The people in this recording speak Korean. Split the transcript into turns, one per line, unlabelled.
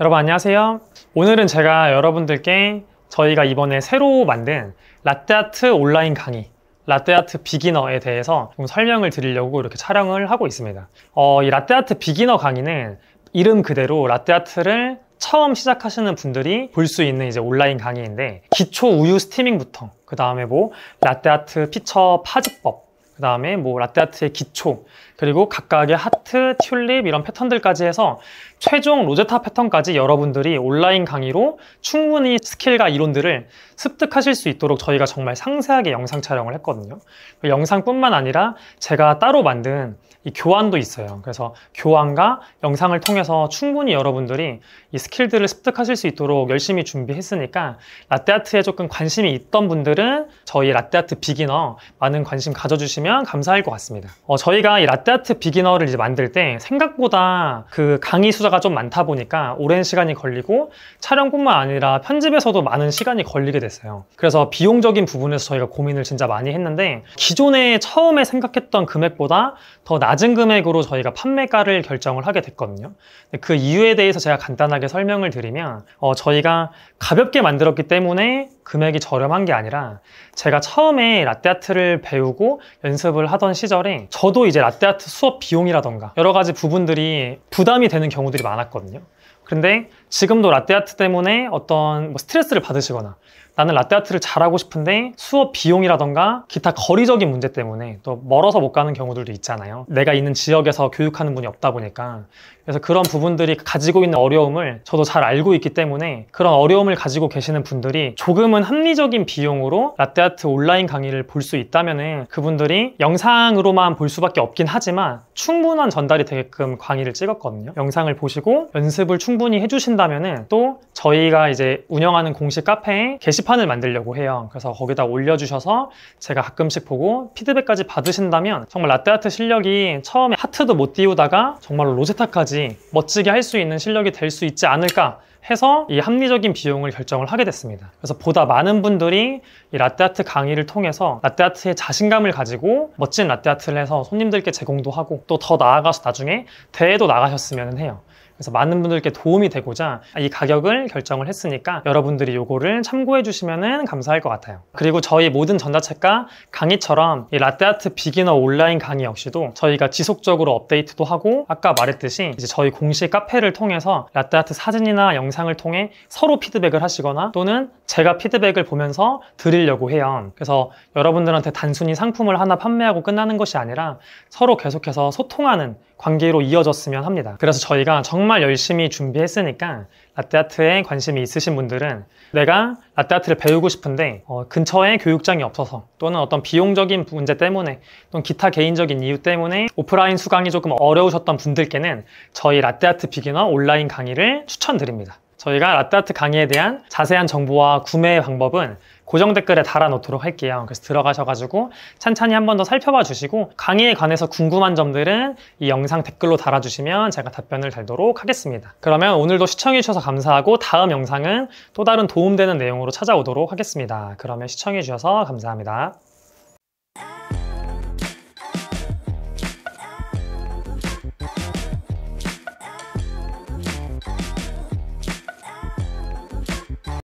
여러분 안녕하세요 오늘은 제가 여러분들께 저희가 이번에 새로 만든 라떼아트 온라인 강의 라떼아트 비기너에 대해서 좀 설명을 드리려고 이렇게 촬영을 하고 있습니다 어, 이 라떼아트 비기너 강의는 이름 그대로 라떼아트를 처음 시작하시는 분들이 볼 수 있는 이제 온라인 강의인데 기초 우유 스티밍부터 그 다음에 뭐 라떼아트 피처 파집법 그 다음에 뭐 라떼아트의 기초 그리고 각각의 하트, 튤립 이런 패턴들까지 해서 최종 로제타 패턴까지 여러분들이 온라인 강의로 충분히 스킬과 이론들을 습득하실 수 있도록 저희가 정말 상세하게 영상 촬영을 했거든요 그 영상뿐만 아니라 제가 따로 만든 이 교환도 있어요 그래서 교환과 영상을 통해서 충분히 여러분들이 이 스킬들을 습득하실 수 있도록 열심히 준비했으니까 라떼아트에 조금 관심이 있던 분들은 저희 라떼아트 비기너 많은 관심 가져주시면 주시면 감사할 것 같습니다 어, 저희가 이 라떼아트 비기너를 이제 만들 때 생각보다 그 강의 수자가 좀 많다 보니까 오랜 시간이 걸리고 촬영뿐만 아니라 편집에서도 많은 시간이 걸리게 됐어요 그래서 비용적인 부분에서 저희가 고민을 진짜 많이 했는데 기존에 처음에 생각했던 금액보다 더 낮은 금액으로 저희가 판매가를 결정을 하게 됐거든요 그 이유에 대해서 제가 간단하게 설명을 드리면 어, 저희가 가볍게 만들었기 때문에 금액이 저렴한 게 아니라 제가 처음에 라떼아트를 배우고 연습을 하던 시절에 저도 이제 라떼아트 수업 비용이라던가 여러 가지 부분들이 부담이 되는 경우들이 많았거든요. 근데 지금도 라떼아트 때문에 어떤 뭐 스트레스를 받으시거나 나는 라떼아트를 잘하고 싶은데 수업 비용이라던가 기타 거리적인 문제 때문에 또 멀어서 못 가는 경우들도 있잖아요 내가 있는 지역에서 교육하는 분이 없다 보니까 그래서 그런 부분들이 가지고 있는 어려움을 저도 잘 알고 있기 때문에 그런 어려움을 가지고 계시는 분들이 조금은 합리적인 비용으로 라떼아트 온라인 강의를 볼 수 있다면 그분들이 영상으로만 볼 수밖에 없긴 하지만 충분한 전달이 되게끔 강의를 찍었거든요 영상을 보시고 연습을 충분히 해주신다 끝나면은또 저희가 이제 운영하는 공식 카페에 게시판을 만들려고 해요. 그래서 거기다 올려주셔서 제가 가끔씩 보고 피드백까지 받으신다면 정말 라떼아트 실력이 처음에 하트도 못 띄우다가 정말로 로제타까지 멋지게 할 수 있는 실력이 될 수 있지 않을까 해서 이 합리적인 비용을 결정을 하게 됐습니다. 그래서 보다 많은 분들이 이 라떼아트 강의를 통해서 라떼아트의 자신감을 가지고 멋진 라떼아트를 해서 손님들께 제공도 하고 또 더 나아가서 나중에 대회도 나가셨으면 해요. 그래서 많은 분들께 도움이 되고자 이 가격을 결정을 했으니까 여러분들이 요거를 참고해 주시면 감사할 것 같아요 그리고 저희 모든 전자책과 강의처럼 이 라떼아트 비기너 온라인 강의 역시도 저희가 지속적으로 업데이트도 하고 아까 말했듯이 이제 저희 공식 카페를 통해서 라떼아트 사진이나 영상을 통해 서로 피드백을 하시거나 또는 제가 피드백을 보면서 드리려고 해요 그래서 여러분들한테 단순히 상품을 하나 판매하고 끝나는 것이 아니라 서로 계속해서 소통하는 관계로 이어졌으면 합니다. 그래서 저희가 정말 열심히 준비했으니까 라떼아트에 관심이 있으신 분들은 내가 라떼아트를 배우고 싶은데 어, 근처에 교육장이 없어서 또는 어떤 비용적인 문제 때문에 또는 기타 개인적인 이유 때문에 오프라인 수강이 조금 어려우셨던 분들께는 저희 라떼아트 비기너 온라인 강의를 추천드립니다. 저희가 라떼아트 강의에 대한 자세한 정보와 구매 방법은 고정 댓글에 달아놓도록 할게요. 그래서 들어가셔가지고 찬찬히 한 번 더 살펴봐 주시고 강의에 관해서 궁금한 점들은 이 영상 댓글로 달아주시면 제가 답변을 달도록 하겠습니다. 그러면 오늘도 시청해주셔서 감사하고 다음 영상은 또 다른 도움되는 내용으로 찾아오도록 하겠습니다. 그러면 시청해주셔서 감사합니다.